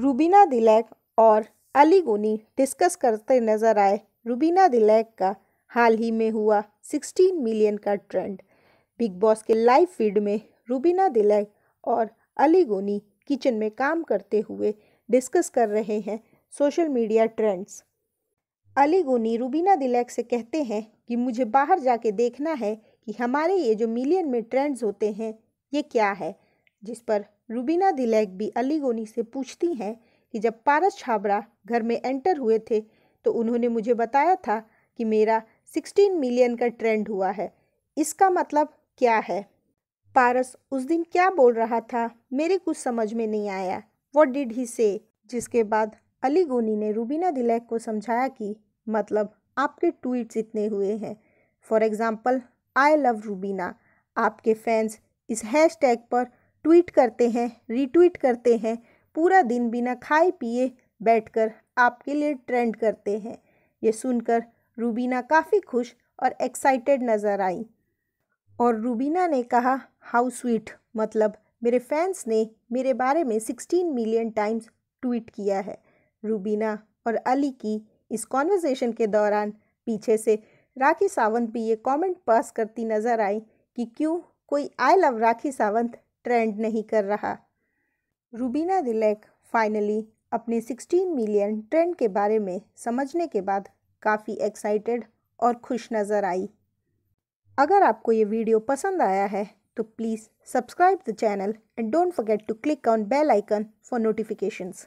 रूबीना दिलैक और अली गोनी डिस्कस करते नजर आए रूबीना दिलैक का हाल ही में हुआ 16 मिलियन का ट्रेंड बिग बॉस के लाइव फीड में रूबीना दिलैक और अली गोनी किचन में काम करते हुए डिस्कस कर रहे हैं सोशल मीडिया ट्रेंड्स अली गोनी रूबीना दिलैक से कहते हैं कि मुझे बाहर जाके देखना है कि हमारे ये जो मिलियन में ट्रेंड्स होते हैं ये क्या है जिस पर रूबीना दिलैक भी अली गोनी से पूछती हैं कि जब पारस छाबड़ा घर में एंटर हुए थे तो उन्होंने मुझे बताया था कि मेरा सिक्सटीन मिलियन का ट्रेंड हुआ है इसका मतलब क्या है पारस उस दिन क्या बोल रहा था मेरे कुछ समझ में नहीं आया वॉट डिड ही से जिसके बाद अली गोनी ने रूबीना दिलैक को समझाया कि मतलब आपके ट्वीट्स इतने हुए हैं for example I love Rubina आपके फैंस इस हैश टैग पर ट्वीट करते हैं रीट्वीट करते हैं पूरा दिन बिना खाए पिए बैठकर आपके लिए ट्रेंड करते हैं ये सुनकर रूबीना काफ़ी खुश और एक्साइटेड नज़र आई और रूबीना ने कहा हाउ स्वीट मतलब मेरे फैंस ने मेरे बारे में सिक्सटीन मिलियन टाइम्स ट्वीट किया है रूबीना और अली की इस कॉन्वर्जेसन के दौरान पीछे से राखी सावंत भी ये कमेंट पास करती नज़र आई कि क्यों कोई I love Rakhi Sawant trend नहीं कर रहा रूबीना दिलैक फाइनली अपने 16 मिलियन ट्रेंड के बारे में समझने के बाद काफ़ी एक्साइटेड और खुश नज़र आई अगर आपको ये वीडियो पसंद आया है तो please subscribe the channel and don't forget to click on bell icon for notifications